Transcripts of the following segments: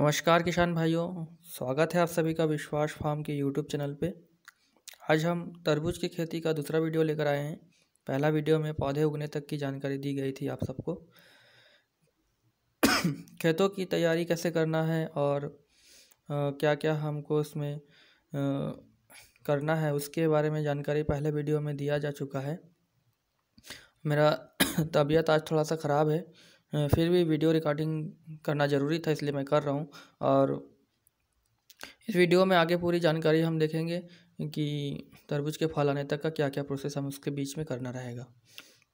नमस्कार किसान भाइयों स्वागत है आप सभी का विश्वास फार्म के यूट्यूब चैनल पे आज हम तरबूज की खेती का दूसरा वीडियो लेकर आए हैं पहला वीडियो में पौधे उगने तक की जानकारी दी गई थी आप सबको खेतों की तैयारी कैसे करना है और आ, क्या क्या हमको उसमें आ, करना है उसके बारे में जानकारी पहले वीडियो में दिया जा चुका है मेरा तबीयत आज थोड़ा सा ख़राब है फिर भी वीडियो रिकॉर्डिंग करना ज़रूरी था इसलिए मैं कर रहा हूँ और इस वीडियो में आगे पूरी जानकारी हम देखेंगे कि तरबूज के फल आने तक का क्या क्या प्रोसेस हम उसके बीच में करना रहेगा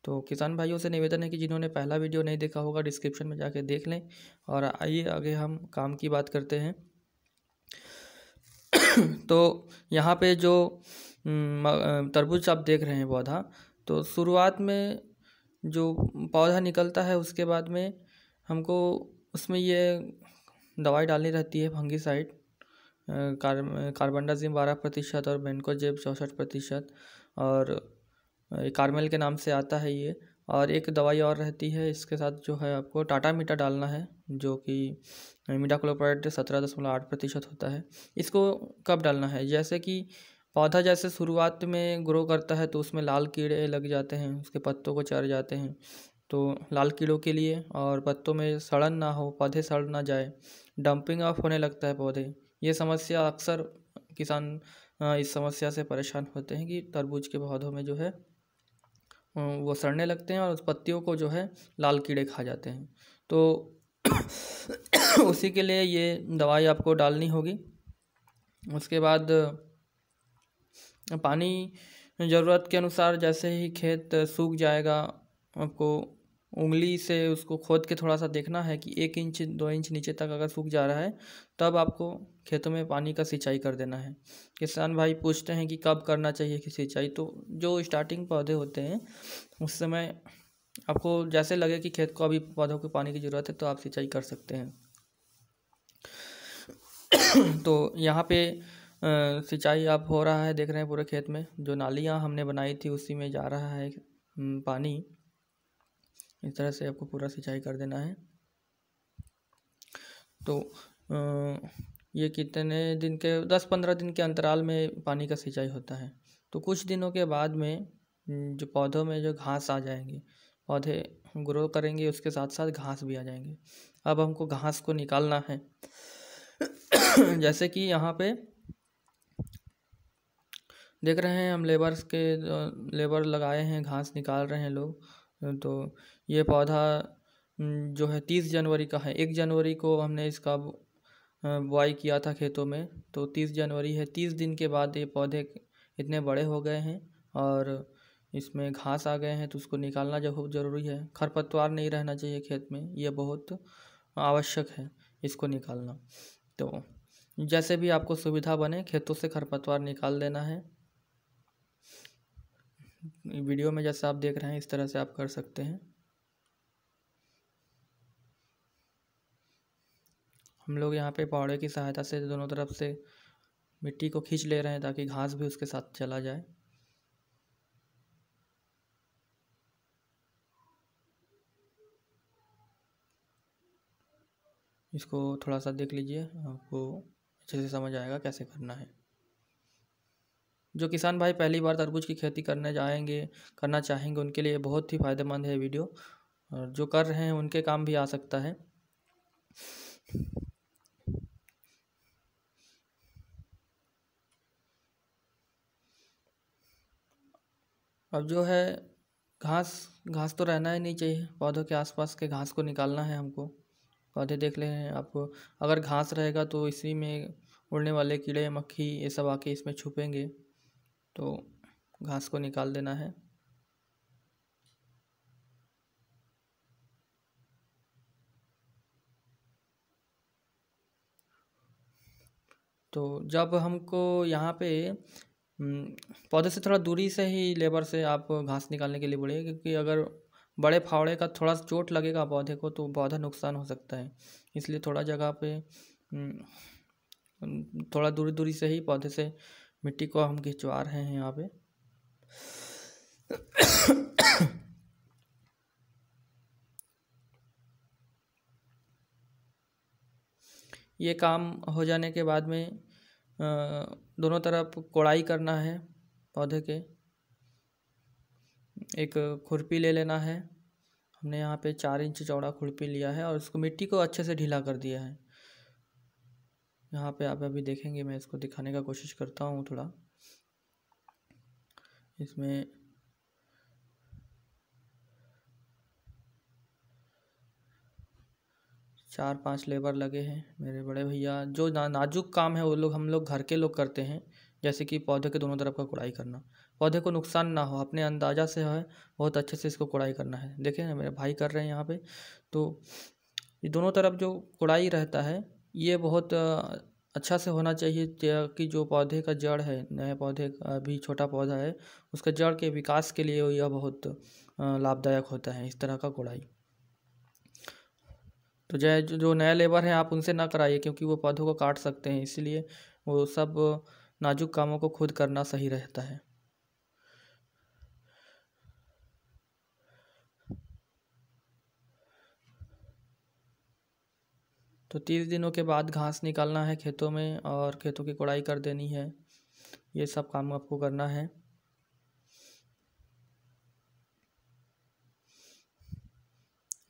तो किसान भाइयों से निवेदन है कि जिन्होंने पहला वीडियो नहीं देखा होगा डिस्क्रिप्शन में जाके देख लें और आइए आगे हम काम की बात करते हैं तो यहाँ पे जो हम्म, तरबूज आप देख रहे हैं पौधा तो शुरुआत में जो पौधा निकलता है उसके बाद में हमको उसमें ये दवाई डालनी रहती है फंगिसाइड कार्बनडाजिम बारह प्रतिशत और बेनकोजेब चौंसठ प्रतिशत और कार्मेल के नाम से आता है ये और एक दवाई और रहती है इसके साथ जो है आपको टाटा मीटा डालना है जो कि मीटा क्लोप्राइड सत्रह दशमलव आठ प्रतिशत होता है इसको कब डालना है जैसे कि पौधा जैसे शुरुआत में ग्रो करता है तो उसमें लाल कीड़े लग जाते हैं उसके पत्तों को चढ़ जाते हैं तो लाल कीड़ों के लिए और पत्तों में सड़न ना हो पौधे सड़ ना जाए डंपिंग ऑफ होने लगता है पौधे ये समस्या अक्सर किसान इस समस्या से परेशान होते हैं कि तरबूज के पौधों में जो है वो सड़ने लगते हैं और उस पत्तियों को जो है लाल कीड़े खा जाते हैं तो उसी के लिए ये दवाई आपको डालनी होगी उसके बाद पानी ज़रूरत के अनुसार जैसे ही खेत सूख जाएगा आपको उंगली से उसको खोद के थोड़ा सा देखना है कि एक इंच दो इंच नीचे तक अगर सूख जा रहा है तब आपको खेतों में पानी का सिंचाई कर देना है किसान भाई पूछते हैं कि कब करना चाहिए कि सिंचाई तो जो स्टार्टिंग पौधे होते हैं उस समय आपको जैसे लगे कि खेत को अभी पौधों को पानी की ज़रूरत है तो आप सिंचाई कर सकते हैं तो यहाँ पर सिंचाई आप हो रहा है देख रहे हैं पूरे खेत में जो नालियाँ हमने बनाई थी उसी में जा रहा है पानी इस तरह से आपको पूरा सिंचाई कर देना है तो ये कितने दिन के दस पंद्रह दिन के अंतराल में पानी का सिंचाई होता है तो कुछ दिनों के बाद में जो पौधों में जो घास आ जाएंगे पौधे ग्रो करेंगे उसके साथ साथ घास भी आ जाएंगे अब हमको घास को निकालना है जैसे कि यहाँ पे देख रहे हैं हम लेबर्स के लेबर लगाए हैं घास निकाल रहे हैं लोग तो ये पौधा जो है तीस जनवरी का है एक जनवरी को हमने इसका बुआई किया था खेतों में तो तीस जनवरी है तीस दिन के बाद ये पौधे इतने बड़े हो गए हैं और इसमें घास आ गए हैं तो उसको निकालना जो ज़रूरी है खरपतवार नहीं रहना चाहिए खेत में ये बहुत आवश्यक है इसको निकालना तो जैसे भी आपको सुविधा बने खेतों से खरपतवार निकाल देना है वीडियो में जैसा आप देख रहे हैं इस तरह से आप कर सकते हैं हम लोग यहाँ पे पौड़े की सहायता से दोनों तरफ से मिट्टी को खींच ले रहे हैं ताकि घास भी उसके साथ चला जाए इसको थोड़ा सा देख लीजिए आपको अच्छे से समझ आएगा कैसे करना है जो किसान भाई पहली बार तरबूज की खेती करने जाएंगे करना चाहेंगे उनके लिए बहुत ही फ़ायदेमंद है वीडियो और जो कर रहे हैं उनके काम भी आ सकता है अब जो है घास घास तो रहना ही नहीं चाहिए पौधों के आसपास के घास को निकालना है हमको पौधे देख ले हैं आपको अगर घास रहेगा तो इसी में उड़ने वाले कीड़े मक्खी ये सब आके इसमें छुपेंगे तो घास को निकाल देना है तो जब हमको यहाँ पे हम्म, पौधे से थोड़ा दूरी से ही लेबर से आप घास निकालने के लिए बोलिए क्योंकि अगर बड़े फावड़े का थोड़ा चोट लगेगा पौधे को तो पौधा नुकसान हो सकता है इसलिए थोड़ा जगह पे हम्म, थोड़ा दूरी दूरी से ही पौधे से मिट्टी को हम खिंचवा रहे हैं यहाँ पे ये काम हो जाने के बाद में दोनों तरफ कोड़ाई करना है पौधे के एक खुरपी ले लेना है हमने यहाँ पे चार इंच चौड़ा खुरपी लिया है और उसको मिट्टी को अच्छे से ढीला कर दिया है यहाँ पे आप अभी देखेंगे मैं इसको दिखाने का कोशिश करता हूँ थोड़ा इसमें चार पांच लेबर लगे हैं मेरे बड़े भैया जो ना, नाजुक काम है वो लोग हम लोग घर के लोग करते हैं जैसे कि पौधे के दोनों तरफ का कुड़ाई करना पौधे को नुकसान ना हो अपने अंदाज़ा से है बहुत अच्छे से इसको कुड़ाई करना है देखें मेरे भाई कर रहे हैं यहाँ पे तो ये दोनों तरफ जो कुड़ाई रहता है ये बहुत अच्छा से होना चाहिए ताकि जो पौधे का जड़ है नए पौधे का भी छोटा पौधा है उसका जड़ के विकास के लिए यह बहुत लाभदायक होता है इस तरह का कोड़ाई तो जय जो नया लेबर है आप उनसे ना कराइए क्योंकि वो पौधों को काट सकते हैं इसलिए वो सब नाजुक कामों को खुद करना सही रहता है तो तीस दिनों के बाद घास निकालना है खेतों में और खेतों की कोड़ाई कर देनी है ये सब काम आपको करना है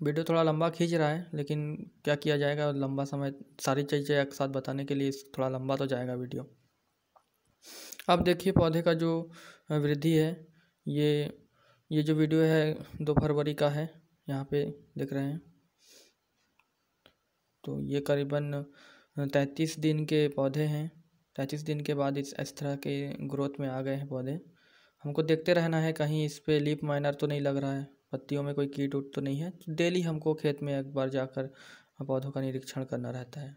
वीडियो थोड़ा लंबा खींच रहा है लेकिन क्या किया जाएगा लंबा समय सारी चीज़ें एक साथ बताने के लिए थोड़ा लंबा तो जाएगा वीडियो अब देखिए पौधे का जो वृद्धि है ये ये जो वीडियो है दो फरवरी का है यहाँ पे देख रहे हैं तो ये करीबन तैंतीस दिन के पौधे हैं तैंतीस दिन के बाद इस इस तरह के ग्रोथ में आ गए हैं पौधे हमको देखते रहना है कहीं इस पर लीप माइनर तो नहीं लग रहा है पत्तियों में कोई कीट उट तो नहीं है डेली हमको खेत में एक बार जाकर पौधों का निरीक्षण करना रहता है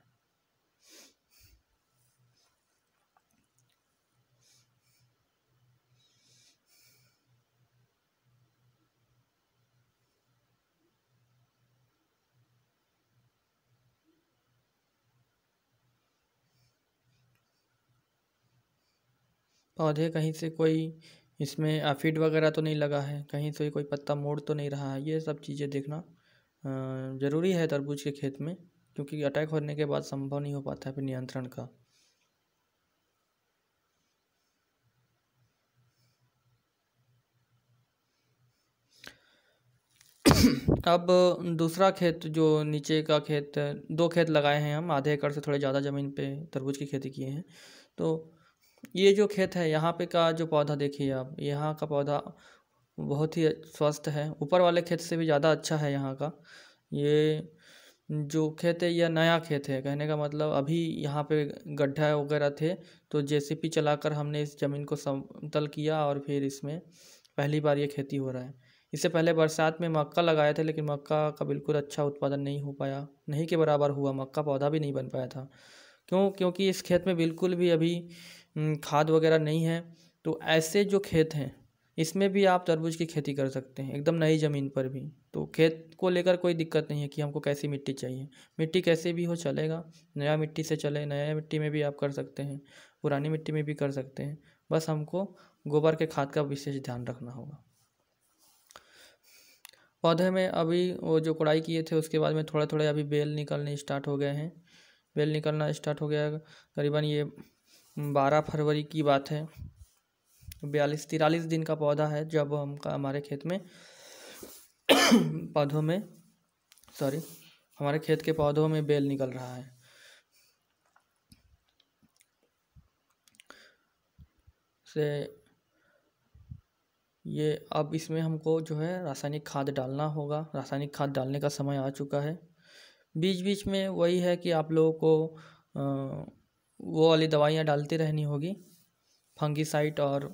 पौधे कहीं से कोई इसमें आफिड वगैरह तो नहीं लगा है कहीं से कोई पत्ता मोड़ तो नहीं रहा है ये सब चीज़ें देखना ज़रूरी है तरबूज के खेत में क्योंकि अटैक होने के बाद संभव नहीं हो पाता है फिर नियंत्रण का अब दूसरा खेत जो नीचे का खेत दो खेत लगाए हैं हम आधे एकड़ से थोड़े ज़्यादा ज़मीन पे तरबूज की खेती किए हैं तो ये जो खेत है यहाँ पे का जो पौधा देखिए आप यहाँ का पौधा बहुत ही स्वस्थ है ऊपर वाले खेत से भी ज़्यादा अच्छा है यहाँ का ये जो खेत है यह नया खेत है कहने का मतलब अभी यहाँ पे गड्ढा वगैरह थे तो जेसीपी चलाकर हमने इस ज़मीन को समतल किया और फिर इसमें पहली बार ये खेती हो रहा है इससे पहले बरसात में मक्का लगाए थे लेकिन मक्का का बिल्कुल अच्छा उत्पादन नहीं हो पाया नहीं के बराबर हुआ मक्का पौधा भी नहीं बन पाया था क्यों क्योंकि इस खेत में बिल्कुल भी अभी खाद वगैरह नहीं है तो ऐसे जो खेत हैं इसमें भी आप तरबूज की खेती कर सकते हैं एकदम नई ज़मीन पर भी तो खेत को लेकर कोई दिक्कत नहीं है कि हमको कैसी मिट्टी चाहिए मिट्टी कैसे भी हो चलेगा नया मिट्टी से चले नया मिट्टी में भी आप कर सकते हैं पुरानी मिट्टी में भी कर सकते हैं बस हमको गोबर के खाद का विशेष ध्यान रखना होगा पौधे में अभी वो जो कड़ाई किए थे उसके बाद में थोड़ा थोड़ा अभी बेल निकलने स्टार्ट हो गए हैं बेल निकलना स्टार्ट हो गया करीबन ये बारह फरवरी की बात है बयालीस तिरालीस दिन का पौधा है जब हम हमारे खेत में पौधों में सॉरी हमारे खेत के पौधों में बेल निकल रहा है से ये अब इसमें हमको जो है रासायनिक खाद डालना होगा रासायनिक खाद डालने का समय आ चुका है बीच बीच में वही है कि आप लोगों को आ, वो वाली दवाइयाँ डालती रहनी होगी फंगीसाइट और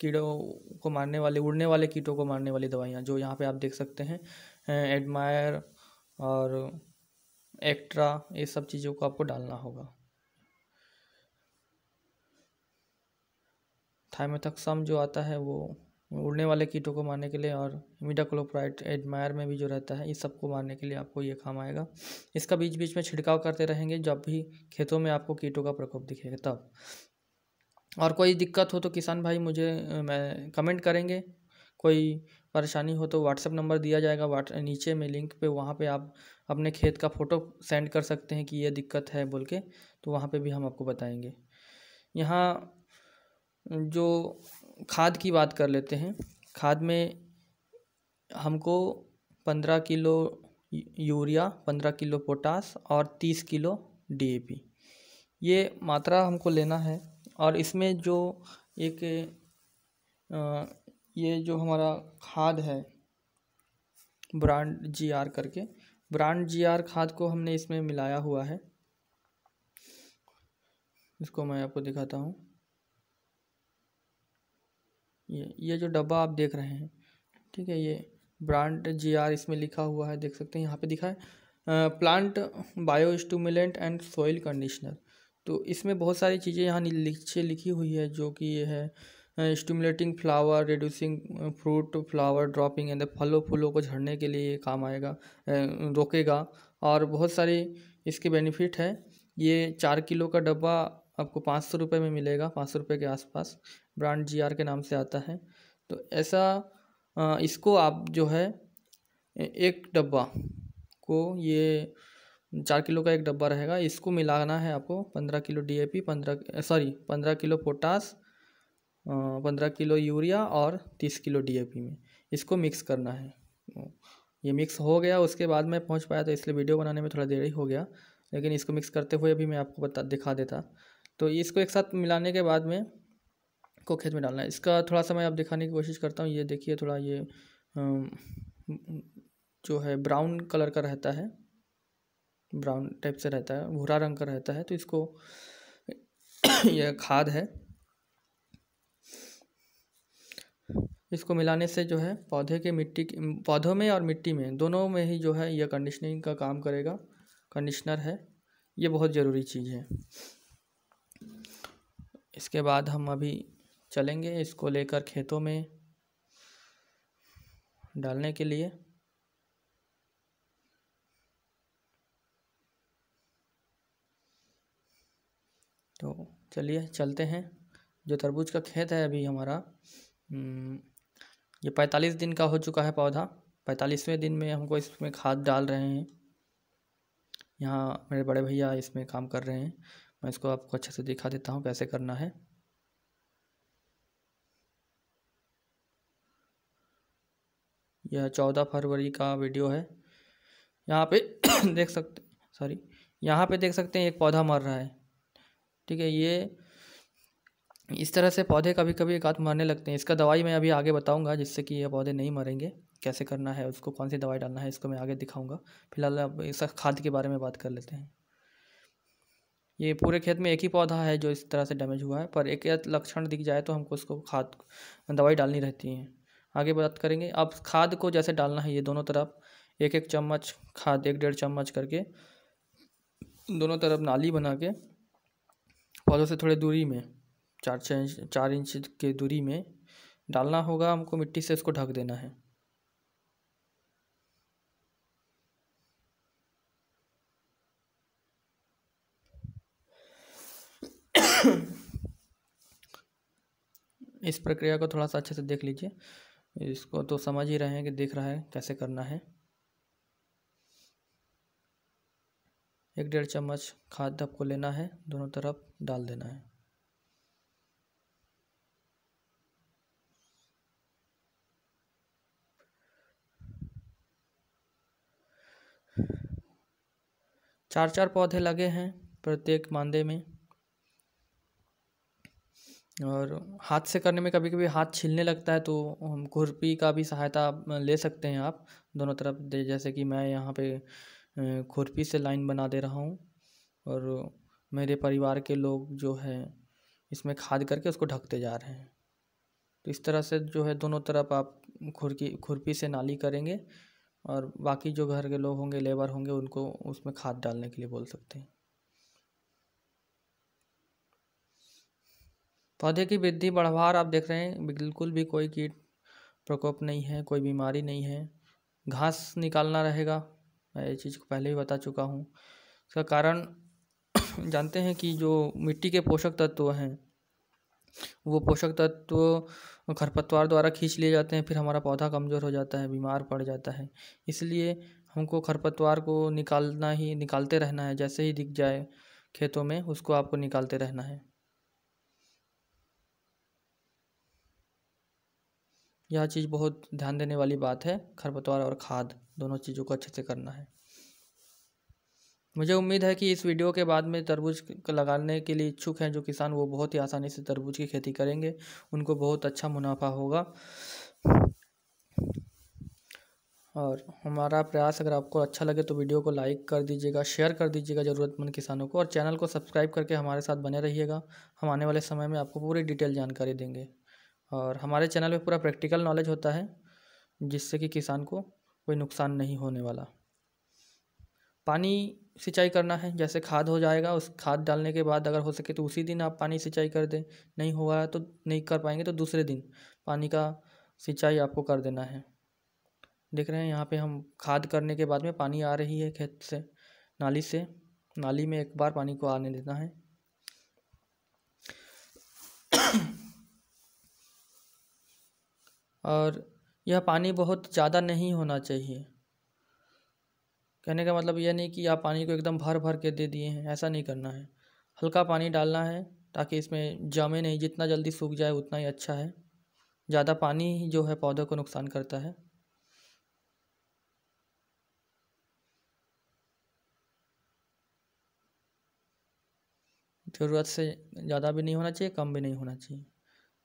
कीड़ों को मारने वाले उड़ने वाले कीटों को मारने वाली दवाइयाँ जो यहाँ पे आप देख सकते हैं एडमायर और एक्ट्रा ये सब चीज़ों को आपको डालना होगा थायमेथक्सम जो आता है वो उड़ने वाले कीटों को मारने के लिए और इमिडाक्लोप्राइड एडमायर में भी जो रहता है इस सब को मारने के लिए आपको ये काम आएगा इसका बीच बीच में छिड़काव करते रहेंगे जब भी खेतों में आपको कीटों का प्रकोप दिखेगा तब और कोई दिक्कत हो तो किसान भाई मुझे मैं कमेंट करेंगे कोई परेशानी हो तो व्हाट्सएप नंबर दिया जाएगा वाट नीचे में लिंक पे वहाँ पे आप अपने खेत का फ़ोटो सेंड कर सकते हैं कि यह दिक्कत है बोल के तो वहाँ पे भी हम आपको बताएंगे यहाँ जो खाद की बात कर लेते हैं खाद में हमको पंद्रह किलो यूरिया पंद्रह किलो पोटास और तीस किलो डीएपी ये मात्रा हमको लेना है और इसमें जो एक ये जो हमारा खाद है ब्रांड जी आर करके ब्रांड जी आर खाद को हमने इसमें मिलाया हुआ है इसको मैं आपको दिखाता हूँ ये ये जो डब्बा आप देख रहे हैं ठीक है ये ब्रांड जी आर इसमें लिखा हुआ है देख सकते हैं यहाँ पे दिखा है plant bio stimulant and soil conditioner तो इसमें बहुत सारी चीज़ें यहाँ नीचे लिखी हुई है जो कि ये है stimulating flower reducing fruit flower dropping and फलों फूलों को झड़ने के लिए काम आएगा रोकेगा और बहुत सारे इसके बेनिफिट है ये चार किलो का डब्बा आपको पाँच सौ रुपये में मिलेगा पाँच सौ रुपये के आसपास ब्रांड जी आर के नाम से आता है तो ऐसा इसको आप जो है एक डब्बा को ये चार किलो का एक डब्बा रहेगा इसको मिलाना है आपको पंद्रह किलो डीएपी पंद्रह सॉरी पंद्रह किलो पोटास पंद्रह किलो यूरिया और तीस किलो डीएपी में इसको मिक्स करना है ये मिक्स हो गया उसके बाद मैं पहुंच पाया तो इसलिए वीडियो बनाने में थोड़ा देरी हो गया लेकिन इसको मिक्स करते हुए भी मैं आपको बता दिखा देता तो इसको एक साथ मिलाने के बाद में को खेत में डालना है इसका थोड़ा सा मैं आप दिखाने की कोशिश करता हूँ ये देखिए थोड़ा ये जो है ब्राउन कलर का रहता है ब्राउन टाइप से रहता है भूरा रंग का रहता है तो इसको यह खाद है इसको मिलाने से जो है पौधे के मिट्टी पौधों में और मिट्टी में दोनों में ही जो है यह कंडीशनिंग का काम करेगा कंडीशनर है ये बहुत ज़रूरी चीज़ है इसके बाद हम अभी चलेंगे इसको लेकर खेतों में डालने के लिए तो चलिए चलते हैं जो तरबूज का खेत है अभी हमारा हम्म, ये पैंतालीस दिन का हो चुका है पौधा पैंतालीसवें दिन में हमको इसमें खाद डाल रहे हैं यहाँ मेरे बड़े भैया इसमें काम कर रहे हैं मैं इसको आपको अच्छे से दिखा देता हूँ कैसे करना है यह चौदह फरवरी का वीडियो है यहाँ पे देख सकते सॉरी यहाँ पे देख सकते हैं एक पौधा मर रहा है ठीक है ये इस तरह से पौधे कभी कभी एक आध मरने लगते हैं इसका दवाई मैं अभी आगे बताऊंगा जिससे कि ये पौधे नहीं मरेंगे कैसे करना है उसको कौन सी दवाई डालना है इसको मैं आगे दिखाऊंगा फिलहाल अब इस खाद के बारे में बात कर लेते हैं ये पूरे खेत में एक ही पौधा है जो इस तरह से डैमेज हुआ है पर एक लक्षण दिख जाए तो हमको उसको खाद दवाई डालनी रहती है आगे बात करेंगे अब खाद को जैसे डालना है ये दोनों तरफ एक एक चम्मच खाद एक डेढ़ चम्मच करके दोनों तरफ नाली बना के पौधों से थोड़े दूरी में चार छः इंच चार इंच के दूरी में डालना होगा हमको मिट्टी से इसको ढक देना है इस प्रक्रिया को थोड़ा सा अच्छे से देख लीजिए इसको तो समझ ही रहे हैं कि देख रहा है कैसे करना है एक डेढ़ चम्मच खाद आपको लेना है दोनों तरफ डाल देना है चार चार पौधे लगे हैं प्रत्येक मांदे में और हाथ से करने में कभी कभी हाथ छिलने लगता है तो हम खुरपी का भी सहायता ले सकते हैं आप दोनों तरफ जैसे कि मैं यहाँ पे खुरपी से लाइन बना दे रहा हूँ और मेरे परिवार के लोग जो है इसमें खाद करके उसको ढकते जा रहे हैं तो इस तरह से जो है दोनों तरफ आप खुरकी खुरपी से नाली करेंगे और बाकी जो घर के लोग होंगे लेबर होंगे उनको उसमें खाद डालने के लिए बोल सकते हैं पौधे की वृद्धि बढ़वार आप देख रहे हैं बिल्कुल भी कोई कीट प्रकोप नहीं है कोई बीमारी नहीं है घास निकालना रहेगा मैं ये चीज़ को पहले भी बता चुका हूँ इसका कारण जानते हैं कि जो मिट्टी के पोषक तत्व हैं वो पोषक तत्व खरपतवार द्वारा खींच लिए जाते हैं फिर हमारा पौधा कमज़ोर हो जाता है बीमार पड़ जाता है इसलिए हमको खरपतवार को निकालना ही निकालते रहना है जैसे ही दिख जाए खेतों में उसको आपको निकालते रहना है यह चीज़ बहुत ध्यान देने वाली बात है खरपतवार और खाद दोनों चीज़ों को अच्छे से करना है मुझे उम्मीद है कि इस वीडियो के बाद में तरबूज लगाने के लिए इच्छुक हैं जो किसान वो बहुत ही आसानी से तरबूज की खेती करेंगे उनको बहुत अच्छा मुनाफा होगा और हमारा प्रयास अगर आपको अच्छा लगे तो वीडियो को लाइक कर दीजिएगा शेयर कर दीजिएगा ज़रूरतमंद किसानों को और चैनल को सब्सक्राइब करके हमारे साथ बने रहिएगा हम आने वाले समय में आपको पूरी डिटेल जानकारी देंगे और हमारे चैनल पे पूरा प्रैक्टिकल नॉलेज होता है जिससे कि किसान को कोई नुकसान नहीं होने वाला पानी सिंचाई करना है जैसे खाद हो जाएगा उस खाद डालने के बाद अगर हो सके तो उसी दिन आप पानी सिंचाई कर दें नहीं होगा तो नहीं कर पाएंगे तो दूसरे दिन पानी का सिंचाई आपको कर देना है देख रहे हैं यहाँ पे हम खाद करने के बाद में पानी आ रही है खेत से नाली से नाली में एक बार पानी को आने देना है और यह पानी बहुत ज़्यादा नहीं होना चाहिए कहने का मतलब यह नहीं कि आप पानी को एकदम भर भर के दे दिए हैं ऐसा नहीं करना है हल्का पानी डालना है ताकि इसमें जमे नहीं जितना जल्दी सूख जाए उतना ही अच्छा है ज़्यादा पानी ही जो है पौधों को नुकसान करता है ज़रूरत से ज़्यादा भी नहीं होना चाहिए कम भी नहीं होना चाहिए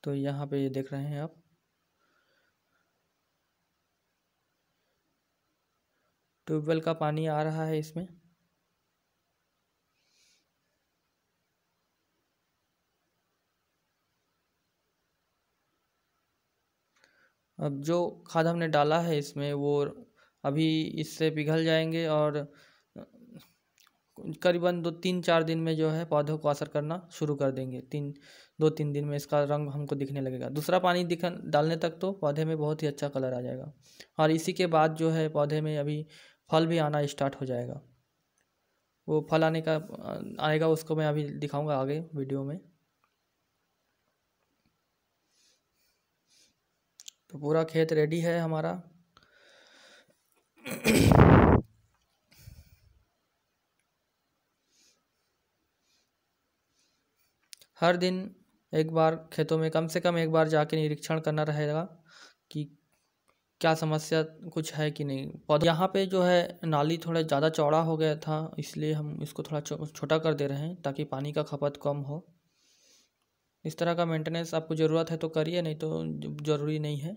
तो यहाँ पे देख रहे हैं आप ट्यूबवेल का पानी आ रहा है इसमें अब जो खाद हमने डाला है इसमें वो अभी इससे पिघल जाएंगे और करीबन दो तीन चार दिन में जो है पौधों को असर करना शुरू कर देंगे तीन दो तीन दिन में इसका रंग हमको दिखने लगेगा दूसरा पानी दिख डालने तक तो पौधे में बहुत ही अच्छा कलर आ जाएगा और इसी के बाद जो है पौधे में अभी फल भी आना स्टार्ट हो जाएगा वो फल आने का आएगा उसको मैं अभी दिखाऊंगा आगे वीडियो में तो पूरा खेत रेडी है हमारा हर दिन एक बार खेतों में कम से कम एक बार जाके निरीक्षण करना रहेगा कि क्या समस्या कुछ है कि नहीं पौधा यहाँ पे जो है नाली थोड़ा ज़्यादा चौड़ा हो गया था इसलिए हम इसको थोड़ा छोटा कर दे रहे हैं ताकि पानी का खपत कम हो इस तरह का मेंटेनेंस आपको ज़रूरत है तो करिए नहीं तो ज़रूरी नहीं है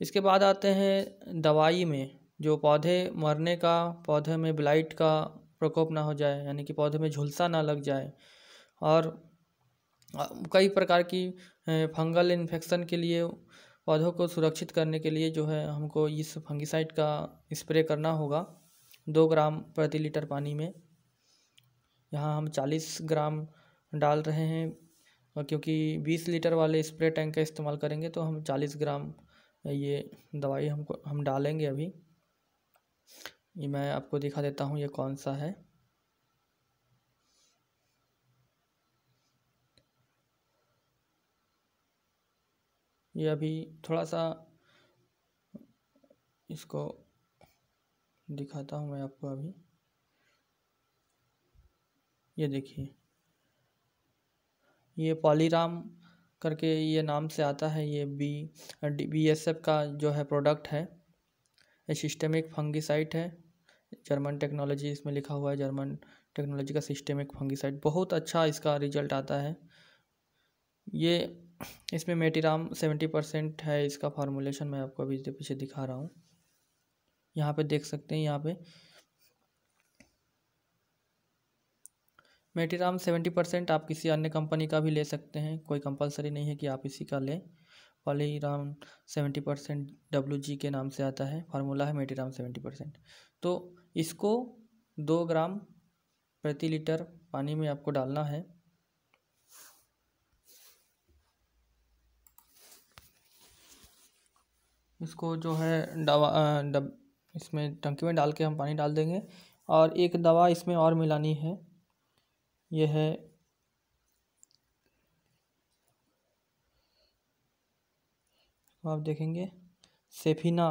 इसके बाद आते हैं दवाई में जो पौधे मरने का पौधे में ब्लाइट का प्रकोप ना हो जाए यानी कि पौधे में झुलसा ना लग जाए और कई प्रकार की फंगल इन्फेक्शन के लिए पौधों को सुरक्षित करने के लिए जो है हमको इस फंगिसाइड का स्प्रे करना होगा दो ग्राम प्रति लीटर पानी में यहाँ हम चालीस ग्राम डाल रहे हैं क्योंकि बीस लीटर वाले स्प्रे टैंक का इस्तेमाल करेंगे तो हम चालीस ग्राम ये दवाई हमको हम डालेंगे अभी ये मैं आपको दिखा देता हूँ ये कौन सा है ये अभी थोड़ा सा इसको दिखाता हूँ मैं आपको अभी ये देखिए ये पॉलीराम करके ये नाम से आता है ये बी बी एस एफ का जो है प्रोडक्ट है ये सिस्टमिक फंगीसाइट है जर्मन टेक्नोलॉजी इसमें लिखा हुआ है जर्मन टेक्नोलॉजी का सिस्टमिक फंगीसाइट बहुत अच्छा इसका रिजल्ट आता है ये इसमें मेटीराम सेवेंटी परसेंट है इसका फार्मूलेशन मैं आपको अभी पीछे दिखा रहा हूँ यहाँ पे देख सकते हैं यहाँ पे मेटीराम सेवेंटी परसेंट आप किसी अन्य कंपनी का भी ले सकते हैं कोई कंपलसरी नहीं है कि आप इसी का लें Polyram seventy percent W G के नाम से आता है फार्मूला है मेटीराम सेवेंटी परसेंट तो इसको दो ग्राम प्रति लीटर पानी में आपको डालना है इसको जो है दवा डब इसमें टंकी में डाल के हम पानी डाल देंगे और एक दवा इसमें और मिलानी है ये है तो आप देखेंगे सेफिना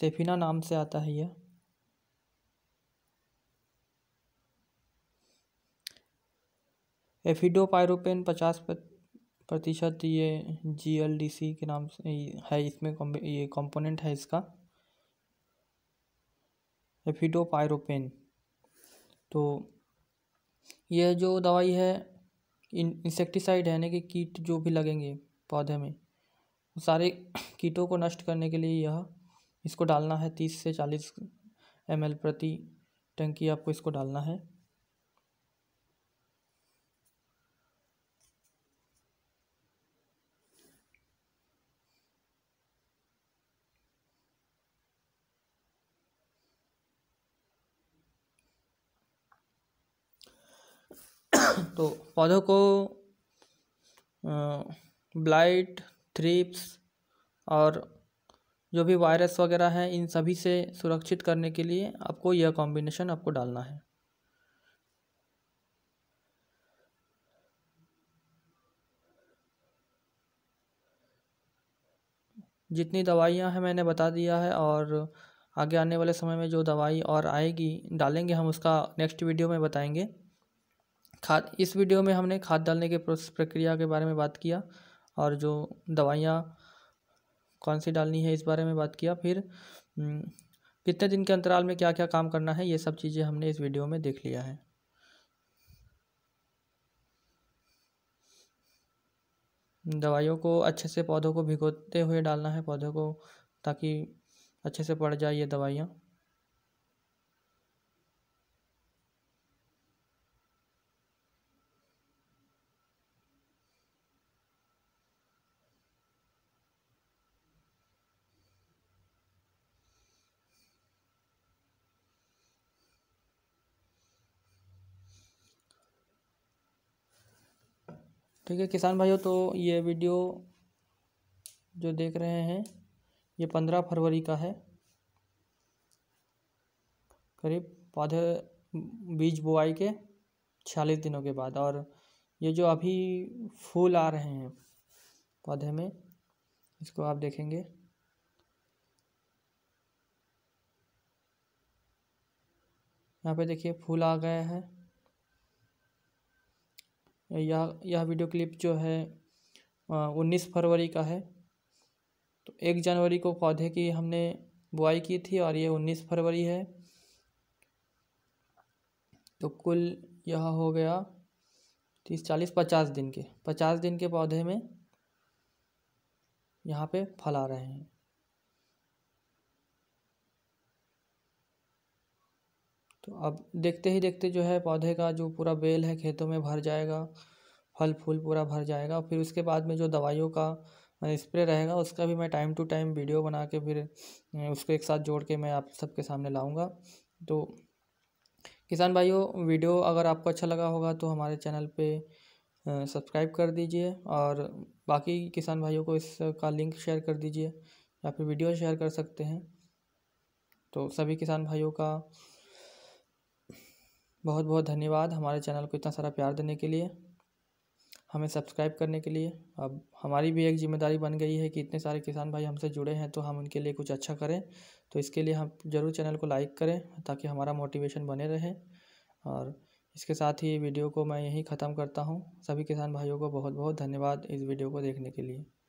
सेफिना नाम से आता है यह एफिडोपायरोपेन पचास प्रतिशत ये जी के नाम से है इसमें ये कंपोनेंट है इसका एफिडोपायरोपेन तो यह जो दवाई है इंसेक्टिसाइड है यानी कि कीट जो भी लगेंगे पौधे में सारे कीटों को नष्ट करने के लिए यह इसको डालना है तीस से चालीस एम प्रति टंकी आपको इसको डालना है तो पौधों को ब्लाइट थ्रिप्स और जो भी वायरस वगैरह है इन सभी से सुरक्षित करने के लिए आपको यह कॉम्बिनेशन आपको डालना है जितनी दवाइयाँ हैं मैंने बता दिया है और आगे आने वाले समय में जो दवाई और आएगी डालेंगे हम उसका नेक्स्ट वीडियो में बताएंगे खाद इस वीडियो में हमने खाद डालने के प्रक्रिया के बारे में बात किया और जो दवाइयाँ कौन सी डालनी है इस बारे में बात किया फिर कितने दिन के अंतराल में क्या क्या काम करना है ये सब चीज़ें हमने इस वीडियो में देख लिया है दवाइयों को अच्छे से पौधों को भिगोते हुए डालना है पौधों को ताकि अच्छे से पड़ जाए ये दवाइयाँ ठीक है किसान भाइयों तो ये वीडियो जो देख रहे हैं ये पंद्रह फरवरी का है करीब पौधे बीज बुआई के छियालीस दिनों के बाद और ये जो अभी फूल आ रहे हैं पौधे में इसको आप देखेंगे यहाँ पे देखिए फूल आ गया है यह यह वीडियो क्लिप जो है उन्नीस फरवरी का है तो एक जनवरी को पौधे की हमने बुआई की थी और ये उन्नीस फरवरी है तो कुल यह हो गया तीस चालीस पचास दिन के पचास दिन के पौधे में यहाँ पे फल आ रहे हैं तो अब देखते ही देखते जो है पौधे का जो पूरा बेल है खेतों में भर जाएगा फल फूल पूरा भर जाएगा फिर उसके बाद में जो दवाइयों का स्प्रे रहेगा उसका भी मैं टाइम टू टाइम वीडियो बना के फिर उसको एक साथ जोड़ के मैं आप सबके सामने लाऊंगा तो किसान भाइयों वीडियो अगर आपको अच्छा लगा होगा तो हमारे चैनल पे सब्सक्राइब कर दीजिए और बाकी किसान भाइयों को इसका लिंक शेयर कर दीजिए या फिर वीडियो शेयर कर सकते हैं तो सभी किसान भाइयों का बहुत बहुत धन्यवाद हमारे चैनल को इतना सारा प्यार देने के लिए हमें सब्सक्राइब करने के लिए अब हमारी भी एक जिम्मेदारी बन गई है कि इतने सारे किसान भाई हमसे जुड़े हैं तो हम उनके लिए कुछ अच्छा करें तो इसके लिए हम ज़रूर चैनल को लाइक करें ताकि हमारा मोटिवेशन बने रहे और इसके साथ ही वीडियो को मैं यहीं ख़त्म करता हूँ सभी किसान भाइयों को बहुत बहुत धन्यवाद इस वीडियो को देखने के लिए